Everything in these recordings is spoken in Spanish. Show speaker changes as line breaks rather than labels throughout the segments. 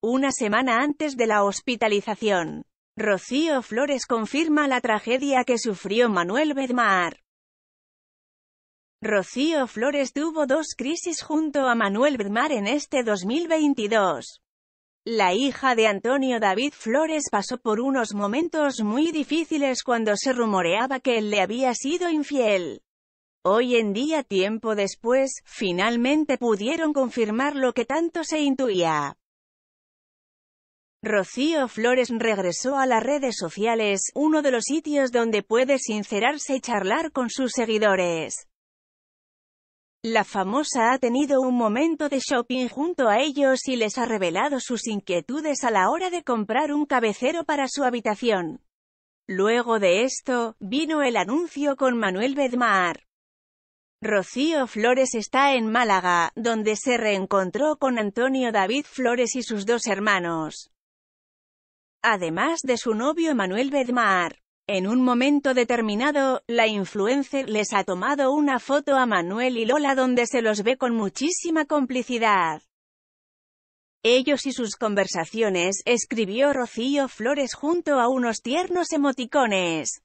Una semana antes de la hospitalización, Rocío Flores confirma la tragedia que sufrió Manuel Bedmar. Rocío Flores tuvo dos crisis junto a Manuel Bedmar en este 2022. La hija de Antonio David Flores pasó por unos momentos muy difíciles cuando se rumoreaba que él le había sido infiel. Hoy en día tiempo después, finalmente pudieron confirmar lo que tanto se intuía. Rocío Flores regresó a las redes sociales, uno de los sitios donde puede sincerarse y charlar con sus seguidores. La famosa ha tenido un momento de shopping junto a ellos y les ha revelado sus inquietudes a la hora de comprar un cabecero para su habitación. Luego de esto, vino el anuncio con Manuel Bedmar. Rocío Flores está en Málaga, donde se reencontró con Antonio David Flores y sus dos hermanos, además de su novio Manuel Bedmar. En un momento determinado, la influencer les ha tomado una foto a Manuel y Lola donde se los ve con muchísima complicidad. Ellos y sus conversaciones, escribió Rocío Flores junto a unos tiernos emoticones.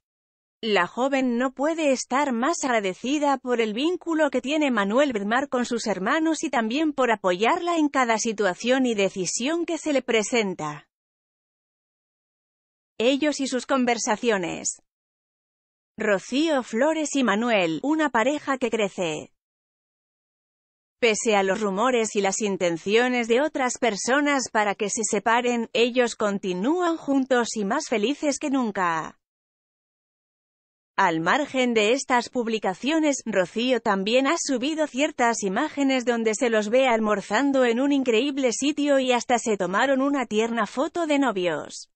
La joven no puede estar más agradecida por el vínculo que tiene Manuel Bedmar con sus hermanos y también por apoyarla en cada situación y decisión que se le presenta. Ellos y sus conversaciones. Rocío Flores y Manuel, una pareja que crece. Pese a los rumores y las intenciones de otras personas para que se separen, ellos continúan juntos y más felices que nunca. Al margen de estas publicaciones, Rocío también ha subido ciertas imágenes donde se los ve almorzando en un increíble sitio y hasta se tomaron una tierna foto de novios.